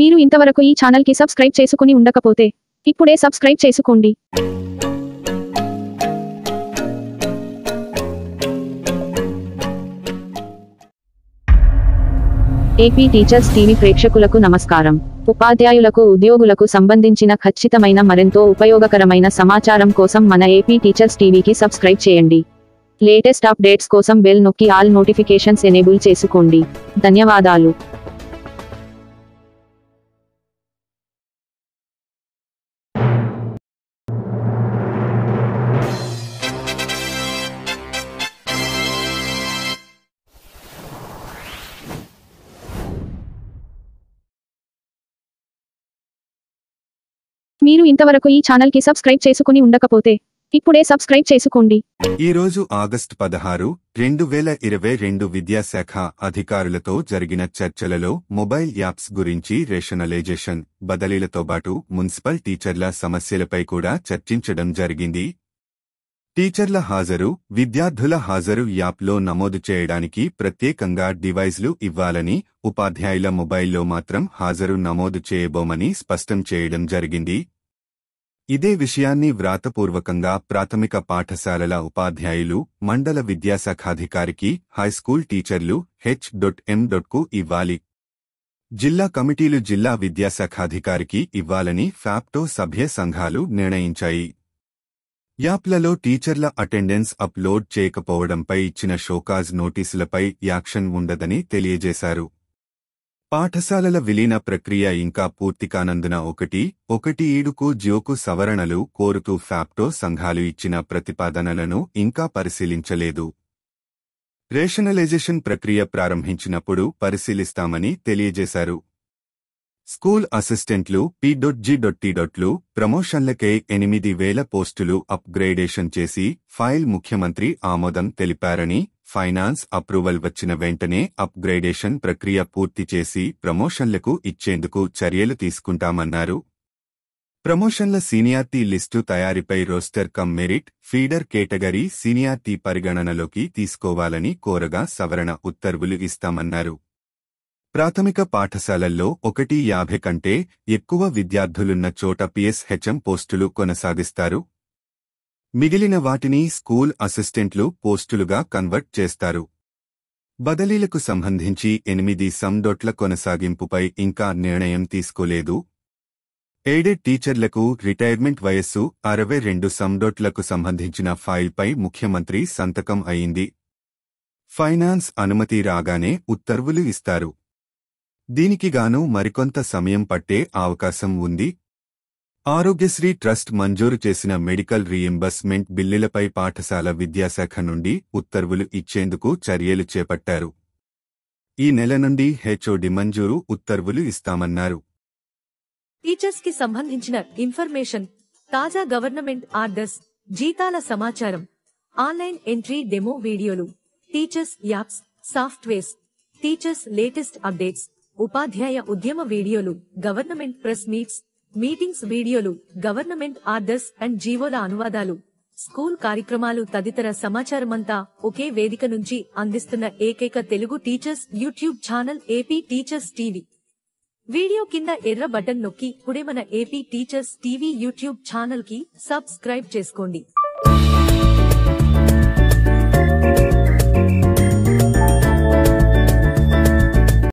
మీరు ఇంతవరకు ఈ ఛానల్ కి సబ్స్క్రైబ్ చేసుకుని ఉండకపోతే ఇప్పుడే సబ్స్క్రైబ్ చేసుకోండి ఏపీ టీచర్స్ టీవీ ప్రేక్షకులకు నమస్కారం ఉపాధ్యాయులకు ఉద్యోగులకు సంబంధించిన ఖచ్చితమైన మరెంతో ఉపయోగకరమైన సమాచారం కోసం మన ఏపీ టీచర్స్ టీవీకి సబ్స్క్రైబ్ చేయండి లేటెస్ట్ అప్డేట్స్ కోసం బెల్ నొక్కి ఆల్ నోటిఫికేషన్స్ ఎనేబుల్ చేసుకోండి ధన్యవాదాలు మీరు ఇంతవరకు ఈ ఛానల్ కి సబ్స్క్రైబ్ చేసుకుని ఉండకపోతే ఇప్పుడే సబ్స్క్రైబ్ చేసుకోండి ఈ రోజు ఆగస్టు పదహారు రెండు వేల ఇరవై రెండు విద్యాశాఖ అధికారులతో జరిగిన చర్చలలో మొబైల్ యాప్స్ గురించి రేషనలైజేషన్ బదలీలతో పాటు మున్సిపల్ టీచర్ల సమస్యలపై కూడా చర్చించడం జరిగింది టీచర్ల హాజరు విద్యార్థుల హాజరు యాప్లో నమోదు చేయడానికి ప్రత్యేకంగా డివైజ్లు ఇవ్వాలని ఉపాధ్యాయుల మొబైల్లో మాత్రం హాజరు నమోదు చేయబోమని స్పష్టం చేయడం జరిగింది ఇదే విషయాన్ని వ్రాతపూర్వకంగా ప్రాథమిక పాఠశాలల ఉపాధ్యాయులు మండల విద్యాశాఖాధికారికి హైస్కూల్ టీచర్లు హెచ్ డొట్ ఎం డొట్కు ఇవ్వాలి జిల్లా కమిటీలు జిల్లా విద్యాశాఖాధికారికి ఇవ్వాలని ఫ్యాప్టో సభ్య సంఘాలు నిర్ణయించాయి యాప్లలో టీచర్ల అటెండెన్స్ అప్లోడ్ చేయకపోవడంపై ఇచ్చిన షోకాజ్ నోటీసులపై యాక్షన్ ఉండదని తెలియజేశారు పాఠశాలల విలీన ప్రక్రియ ఇంకా పూర్తి కానందున ఒకటి ఒకటి ఏడుకు జ్యోకు సవరణలు కోరుతూ ఫ్యాప్టో సంఘాలు ఇచ్చిన ప్రతిపాదనలను ఇంకా పరిశీలించలేదు రేషనలైజేషన్ ప్రక్రియ ప్రారంభించినప్పుడు పరిశీలిస్తామని తెలియజేశారు స్కూల్ అసిస్టెంట్లు పీడొట్జీడొట్టీడొట్లు ప్రమోషన్లకే ఎనిమిది వేల పోస్టులు అప్గ్రేడేషన్ చేసి ఫైల్ ముఖ్యమంత్రి ఆమోదం తెలిపారని ఫైనాన్స్ అప్రూవల్ వచ్చిన వెంటనే అప్గ్రేడేషన్ ప్రక్రియ పూర్తి చేసి ప్రమోషన్లకు ఇచ్చేందుకు చర్యలు తీసుకుంటామన్నారు ప్రమోషన్ల సీనియార్టీ లిస్టు తయారీపై roster cum merit feeder category seniority పరిగణనలోకి తీసుకోవాలని కోరగా సవరణ ఉత్తర్వులు ఇస్తామన్నారు ప్రాథమిక పాఠశాలల్లో ఒకటి యాభై కంటే ఎక్కువ విద్యార్థులున్న చోట పిఎస్హెచ్ఎం పోస్టులు కొనసాగిస్తారు మిగిలిన వాటిని స్కూల్ అసిస్టెంట్లు పోస్టులుగా కన్వర్ట్ చేస్తారు బదలీలకు సంబంధించి ఎనిమిది డొట్ల కొనసాగింపుపై ఇంకా నిర్ణయం తీసుకోలేదు ఎయిడెడ్ టీచర్లకు రిటైర్మెంట్ వయస్సు అరవై రెండు సండొట్లకు సంబంధించిన ఫైల్పై ముఖ్యమంత్రి సంతకం అయింది ఫైనాన్స్ అనుమతి రాగానే ఉత్తర్వులు ఇస్తారు దీనికిగాను మరికొంత సమయం పట్టే అవకాశం ఉంది ఆరోగ్యశ్రీ ట్రస్ట్ మంజూరు చేసిన మెడికల్ రీఎంబర్స్మెంట్ బిల్లులపై పాఠశాల విద్యాశాఖ నుండి ఉత్తర్వులు ఇచ్చేందుకు చర్యలు చేపట్టారు ఈ నెల నుండి హెచ్ఓడి మంజూరు ఉత్తర్వులు ఇస్తామన్నారు టీచర్స్ కి సంబంధించిన ఇన్ఫర్మేషన్ తాజా గవర్నమెంట్ ఆర్డర్స్ జీతాల సమాచారం online entry demo videos teachers apps softwares teachers latest updates ఉపాధ్యాయ ఉద్యమ videos government press meets meetings videos government orders and జీవోల అనువాదాలు స్కూల్ కార్యక్రమాలు తదితర సమాచారమంతా ఒకే వేదిక నుంచి అందిస్తున్న ఏకైక Telugu teachers YouTube channel AP teachers TV video కింద ఎర్ర బటన్ నొక్కి ఇప్పుడే మన AP teachers TV YouTube channel కి సబ్స్క్రైబ్ చేసుకోండి